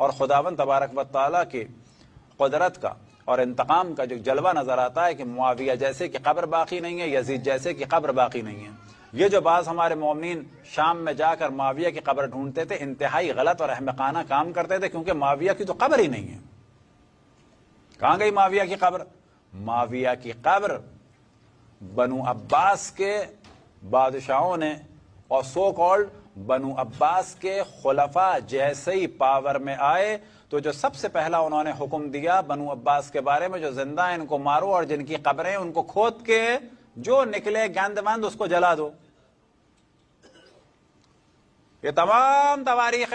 और खुदावन तबारक वाली के कुदरत का और इंतकाम का जो जलवा नज़र आता है कि मुआविया जैसे कि कब्र बाकी नहीं है यजीद जैसे कि कब्र बाकी नहीं है ये जो बाज़ हमारे मोमिन शाम में जाकर माविया की कब्र ढूंढते थे इंतहाई गलत और अहमकाना काम करते थे क्योंकि माविया की तो कब्र ही नहीं है कहां गई माविया की कब्र माविया की कब्र बनु अब्बास के बादशाहों ने और सो कॉल्ड बनु अब्बास के खुलफा जैसे ही पावर में आए तो जो सबसे पहला उन्होंने हुक्म दिया बनु अब्बास के बारे में जो जिंदा है इनको मारो और जिनकी कब्रें उनको खोद के जो निकले गंदमंद उसको जला दो ये तमाम तवारीख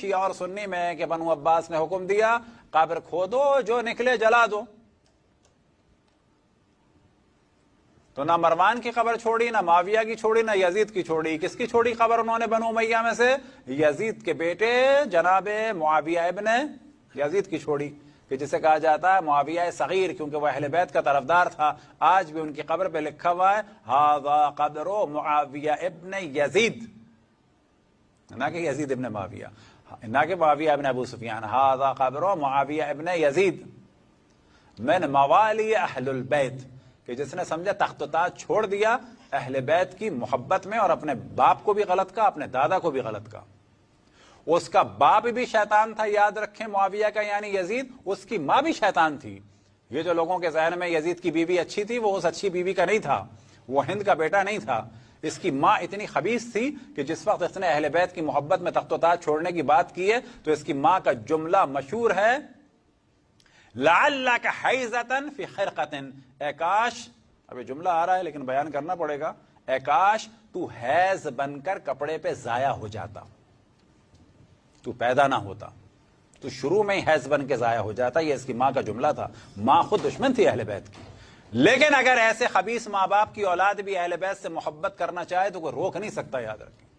शिया और सुन्नी में कि बनु अब्बास ने हुक्म दिया कब्र खोदो जो निकले जला दो तो ना मरवान की खबर छोड़ी ना माविया की छोड़ी ना यजीद की छोड़ी किसकी छोड़ी खबर उन्होंने बनो मैया में से यजीद के बेटे जनाब मुआविया इबन यजीद की छोड़ी कि जिसे कहा जाता है मुआविया सगीर क्योंकि वह अहल बैत का तरफदार था आज भी उनकी खबर पर लिखा हुआ है हाजा कदरो मुआविया इबन यजीद ना कि यजीद इबन माविया ना कि माविया इबन अबू सुफियान हाजा कदरो मुआविया इबन यजीद मैन मवाली अहलुल बैत कि जिसने समझा तख्तता छोड़ दिया अहल बैत की मोहब्बत में और अपने बाप को भी गलत कहा अपने दादा को भी गलत कहा उसका बाप भी शैतान था याद रखें मुआविया का यानी यजीद उसकी माँ भी शैतान थी ये जो लोगों के जहन में यजीद की बीवी अच्छी थी वो उस अच्छी बीवी का नहीं था वो हिंद का बेटा नहीं था इसकी मां इतनी खबीस थी कि जिस वक्त इसने अहल बैत की मोहब्बत में तख्तोताज छोड़ने की बात की है तो इसकी मां का जुमला मशहूर है ला का हैजतन फिर खिरकतन एकाश अब जुमला आ रहा है लेकिन बयान करना पड़ेगा एकाश तू हैज बनकर कपड़े पे जाया हो जाता तू पैदा ना होता तू शुरू में ही हैज बन के जाया हो जाता ये इसकी माँ का जुमला था माँ खुद दुश्मन थी अहले बैत की लेकिन अगर ऐसे खबीस माँ बाप की औलाद भी अहले बैत से मोहब्बत करना चाहे तो कोई रोक नहीं सकता याद रखें